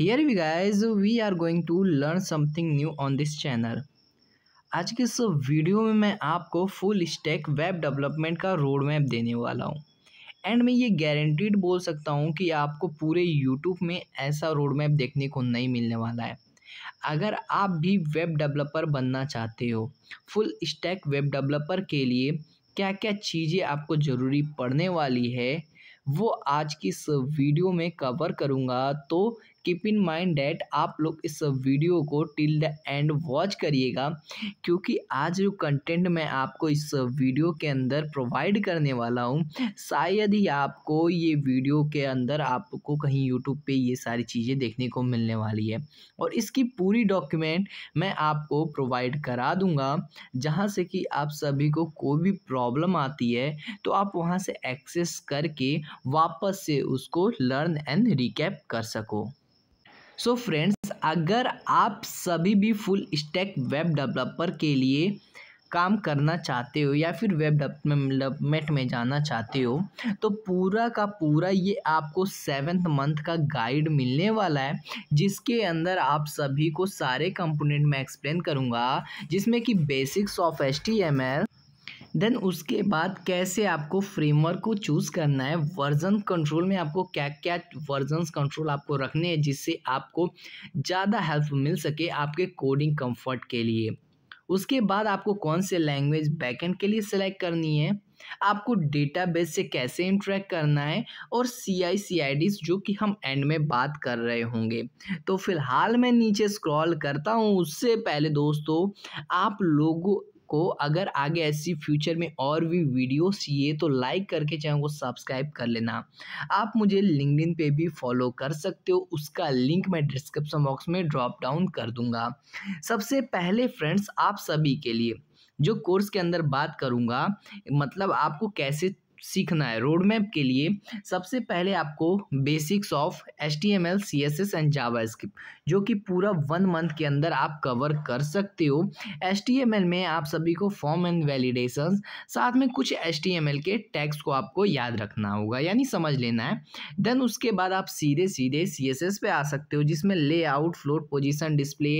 here we guys we are going to learn something new on this channel आज के इस video में मैं आपको फुल स्टैक वेब डेवलपमेंट का रोड मैप देने वाला हूँ एंड मैं ये गारंटीड बोल सकता हूँ कि आपको पूरे यूट्यूब में ऐसा रोड मैप देखने को नहीं मिलने वाला है अगर आप भी वेब डेवलपर बनना चाहते हो फुल स्टैक वेब डेवलपर के लिए क्या क्या चीज़ें आपको ज़रूरी पड़ने वाली है वो आज की इस वीडियो में कवर करूँगा तो कीप इन माइंड डैट आप लोग इस वीडियो को टिल द एंड वॉच करिएगा क्योंकि आज जो कंटेंट मैं आपको इस वीडियो के अंदर प्रोवाइड करने वाला हूँ शायद ही आपको ये वीडियो के अंदर आपको कहीं यूट्यूब पे ये सारी चीज़ें देखने को मिलने वाली है और इसकी पूरी डॉक्यूमेंट मैं आपको प्रोवाइड करा दूँगा जहाँ से कि आप सभी को कोई भी प्रॉब्लम आती है तो आप वहाँ से एक्सेस करके वापस से उसको लर्न एंड रिकैप कर सको सो so फ्रेंड्स अगर आप सभी भी फुल स्टैक वेब डेवलपर के लिए काम करना चाहते हो या फिर वेब डेवलपमेंट में जाना चाहते हो तो पूरा का पूरा ये आपको सेवन्थ मंथ का गाइड मिलने वाला है जिसके अंदर आप सभी को सारे कंपोनेंट मैं एक्सप्लेन करूँगा जिसमें कि basics of H T M L then उसके बाद कैसे आपको फ्रेमवर्क को चूज़ करना है वर्जन कंट्रोल में आपको क्या क्या वर्जन कंट्रोल आपको रखने हैं जिससे आपको ज़्यादा हेल्प मिल सके आपके कोडिंग कंफर्ट के लिए उसके बाद आपको कौन से लैंग्वेज बैकेंड के लिए सेलेक्ट करनी है आपको डेटाबेस से कैसे इंटरेक्ट करना है और सी आई सी आई डीज जो कि हम एंड में बात कर रहे होंगे तो फिलहाल मैं नीचे स्क्रॉल करता हूँ उससे पहले दोस्तों आप लोगों को अगर आगे ऐसी फ्यूचर में और भी वीडियो चाहिए तो लाइक करके चैनल को सब्सक्राइब कर लेना आप मुझे लिंकडिन पे भी फॉलो कर सकते हो उसका लिंक मैं डिस्क्रिप्शन बॉक्स में ड्रॉप डाउन कर दूंगा सबसे पहले फ्रेंड्स आप सभी के लिए जो कोर्स के अंदर बात करूंगा मतलब आपको कैसे सीखना है रोड मैप के लिए सबसे पहले आपको basics of H T M L C S S and JavaScript जो कि पूरा वन मंथ के अंदर आप कवर कर सकते हो एच टी एम एल में आप सभी को फॉर्म एंड वैलिडेशन साथ में कुछ एच टी एम एल के टैक्स को आपको याद रखना होगा यानी समझ लेना है देन उसके बाद आप सीधे सीधे सी एस एस पे आ सकते हो जिसमें layout float position display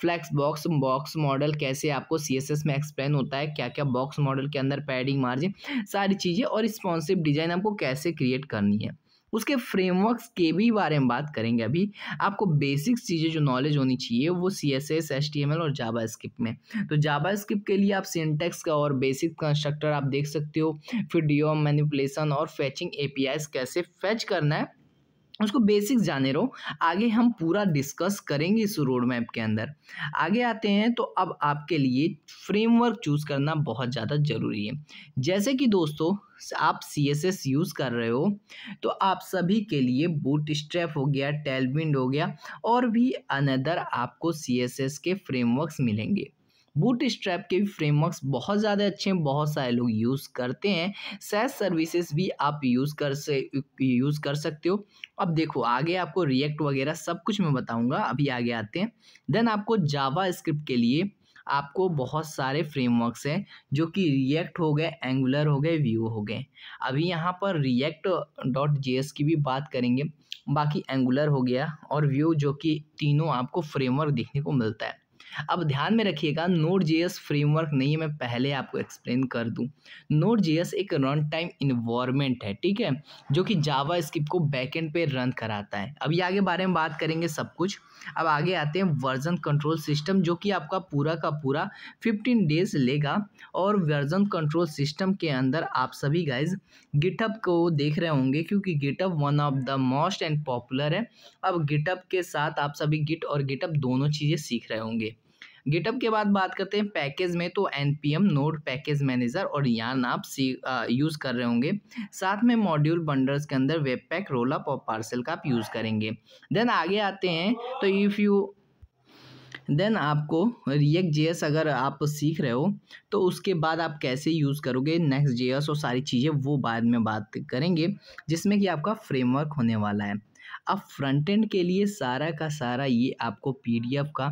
flexbox box model कैसे आपको सी एस एस में एक्सप्लेन होता है क्या क्या बॉक्स मॉडल के अंदर पैडिंग मार्जिन सारी चीज़ें और और रिस्पॉन्सिव डिज़ाइन आपको कैसे क्रिएट करनी है उसके फ्रेमवर्क्स के भी बारे में बात करेंगे अभी आपको बेसिक चीज़ें जो नॉलेज होनी चाहिए वो C S S S T M L और जावा स्क्रिप्ट में तो जावा स्क्रिप्ट के लिए आप सिंटेक्स का और बेसिक कंस्ट्रक्टर आप देख सकते हो फिर डी ओ मैनिपुलेशन और फैचिंग ए पी आईज कैसे फैच करना है उसको बेसिक्स जाने रहो आगे हम पूरा डिस्कस करेंगे इस रोड मैप के अंदर आगे आते हैं तो अब आपके लिए फ्रेमवर्क चूज़ करना बहुत ज़्यादा ज़रूरी है जैसे कि दोस्तों आप सी एस एस यूज़ कर रहे हो तो आप सभी के लिए बूट स्ट्रैप हो गया टेलविंड हो गया और भी अनदर आपको सी एस एस के फ्रेमवर्क मिलेंगे बूट स्ट्रैप के भी फ्रेमवर्क्स बहुत ज़्यादा अच्छे हैं बहुत सारे लोग यूज़ करते हैं सैस सर्विसेज भी आप यूज़ कर से यूज़ कर सकते हो अब देखो आगे आपको रिएक्ट वगैरह सब कुछ मैं बताऊँगा अभी आगे आते हैं देन आपको जावा स्क्रिप्ट के लिए आपको बहुत सारे फ्रेमवर्क्स हैं जो कि रिएक्ट हो गए एंगुलर हो गए व्यू हो गए अभी यहाँ पर रिएक्ट डॉट जे की भी बात करेंगे बाकी एंगुलर हो गया और व्यू जो कि तीनों आपको फ्रेमवर्क देखने को मिलता है अब ध्यान में रखिएगा नोट जे फ्रेमवर्क नहीं है मैं पहले आपको एक्सप्लेन कर दूँ नोट जे एक रन टाइम इन्वायरमेंट है ठीक है जो कि जावा स्किप को बैकेंड पे रन कराता है अभी आगे बारे में बात करेंगे सब कुछ अब आगे आते हैं वर्जन कंट्रोल सिस्टम जो कि आपका पूरा का पूरा फिफ्टीन डेज लेगा और वर्जन कंट्रोल सिस्टम के अंदर आप सभी गाइज गिटअप को देख रहे होंगे क्योंकि GitHub one of the most and popular है अब गिटअप के साथ आप सभी गिट और गिटअप दोनों चीज़ें सीख रहे होंगे गिटअप के बाद बात करते हैं पैकेज में तो N P M node package manager और यान आप सी यूज़ कर रहे होंगे साथ में मॉड्यूल बंडर्स के अंदर वेब पैक रोलअप और पार्सल का आप यूज़ करेंगे देन आगे आते हैं तो इफ़ यू देन आपको रिएक्ट जेएस अगर आप सीख रहे हो तो उसके बाद आप कैसे यूज़ करोगे नेक्स्ट जेएस और सारी चीज़ें वो बाद में बात करेंगे जिसमें कि आपका फ्रेमवर्क होने वाला है अब फ्रंट एंड के लिए सारा का सारा ये आपको पीडीएफ का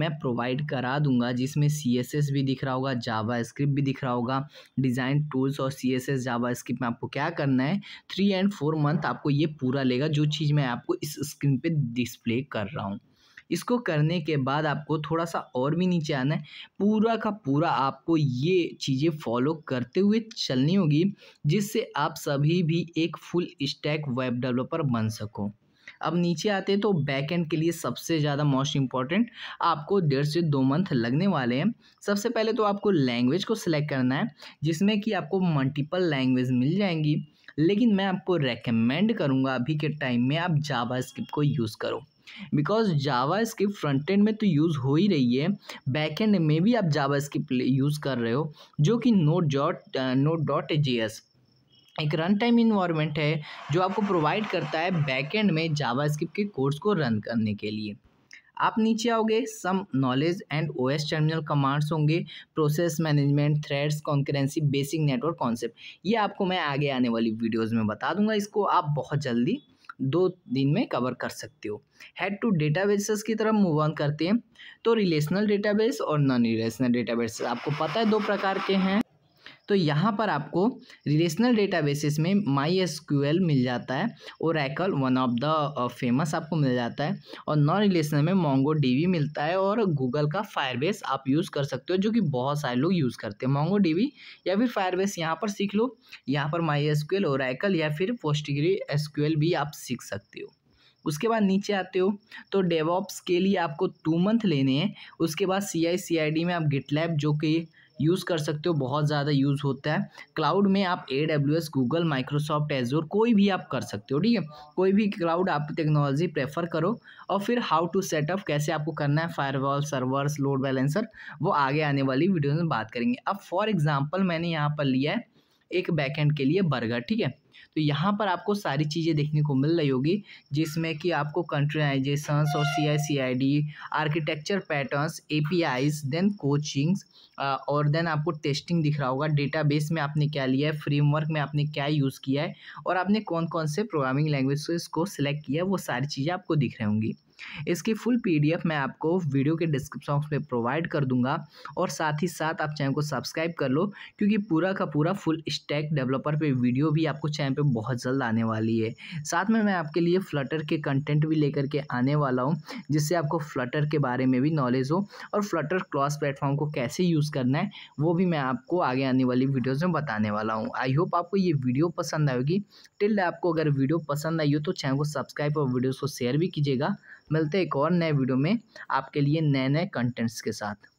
मैं प्रोवाइड करा दूंगा जिसमें सीएसएस भी दिख रहा होगा जावा स्क्रिप्ट भी दिख रहा होगा डिज़ाइन टूल्स और C S S JavaScript में आपको क्या करना है थ्री एंड फोर मंथ आपको ये पूरा लेगा जो चीज़ मैं आपको इस स्क्रीन पर डिस्प्ले कर रहा हूँ इसको करने के बाद आपको थोड़ा सा और भी नीचे आना है पूरा का पूरा आपको ये चीज़ें फॉलो करते हुए चलनी होगी जिससे आप सभी भी एक फुल स्टैक वेब डेवलपर बन सको अब नीचे आते हैं तो बैक एंड के लिए सबसे ज़्यादा मोस्ट इंपॉर्टेंट आपको डेढ़ से दो मंथ लगने वाले हैं सबसे पहले तो आपको लैंग्वेज को सिलेक्ट करना है जिसमें कि आपको मल्टीपल लैंग्वेज मिल जाएंगी लेकिन मैं आपको रेकमेंड करूँगा अभी के टाइम में आप जावा को यूज़ करो because JavaScript front end में तो यूज़ हो ही रही है बैक एंड में भी आप जावा स्क्रिप्ट यूज़ कर रहे हो जो कि node dot node dot J S एक रन टाइम इन्वायरमेंट है जो आपको प्रोवाइड करता है बैकएंड में जावा के कोर्स को रन करने के लिए आप नीचे आओगे some knowledge and O S terminal commands होंगे process management threads concurrency basic network concept ये आपको मैं आगे आने वाली वीडियोस में बता दूंगा इसको आप बहुत जल्दी दो दिन में कवर कर सकते हो हेड टू डेटाबेसेस की तरफ मूव ऑन करते हैं तो रिलेशनल डेटाबेस और नॉन रिलेशनल डेटाबेस आपको पता है दो प्रकार के हैं तो यहाँ पर आपको रिलेशनल डेटाबेसिस में माई एस मिल जाता है और Oracle one of the famous आपको मिल जाता है और नॉन रिलेशनल में मोंगो डी मिलता है और गूगल का फायरबेस आप यूज़ कर सकते हो जो कि बहुत सारे लोग यूज़ करते हैं मोंगो डी या फिर फायरबेस यहाँ पर सीख लो यहाँ पर माई एस और एकल या फिर पोस्टिग्री एस भी आप सीख सकते हो उसके बाद नीचे आते हो तो डेवॉप्स के लिए आपको टू मंथ लेने हैं उसके बाद सी आई सी आई डी में आप गिटलैब जो कि यूज़ कर सकते हो बहुत ज़्यादा यूज़ होता है क्लाउड में आप A W S Google Microsoft Azure कोई भी आप कर सकते हो ठीक है कोई भी क्लाउड आप टेक्नोलॉजी प्रेफर करो और फिर हाउ टू सेटअप कैसे आपको करना है फायरवॉल सर्वर्स लोड बैलेंसर वो आगे आने वाली वीडियो में बात करेंगे अब फॉर एग्ज़ाम्पल मैंने यहाँ पर लिया है एक बैकेंड के लिए बर्गर ठीक है तो यहाँ पर आपको सारी चीज़ें देखने को मिल रही होगी जिसमें कि आपको कंट्रीनाइजेशन और C I C I D architecture patterns A P Is then cachings और देन आपको टेस्टिंग दिख रहा होगा बेस में आपने क्या लिया है फ्रेमवर्क में आपने क्या यूज़ किया है और आपने कौन कौन से प्रोग्रामिंग लैंग्वेज को सिलेक्ट किया है वो सारी चीज़ें आपको दिख रही होंगी इसकी फुल पीडीएफ मैं आपको वीडियो के डिस्क्रिप्शन बॉक्स में प्रोवाइड कर दूंगा और साथ ही साथ आप चैनल को सब्सक्राइब कर लो क्योंकि पूरा का पूरा फुल स्टैक डेवलपर पे वीडियो भी आपको चैनल पे बहुत जल्द आने वाली है साथ में मैं आपके लिए फ्लटर के कंटेंट भी लेकर के आने वाला हूँ जिससे आपको फ्लटर के बारे में भी नॉलेज हो और फ्लटर क्रॉस प्लेटफॉर्म को कैसे यूज़ करना है वो भी मैं आपको आगे आने वाली वीडियोज़ में बताने वाला हूँ आई होप आपको ये वीडियो पसंद आएगी टिल आपको अगर वीडियो पसंद आई हो तो चैनल को सब्सक्राइब और वीडियोज़ को शेयर भी कीजिएगा मिलते एक और नए वीडियो में आपके लिए नए नए कंटेंट्स के साथ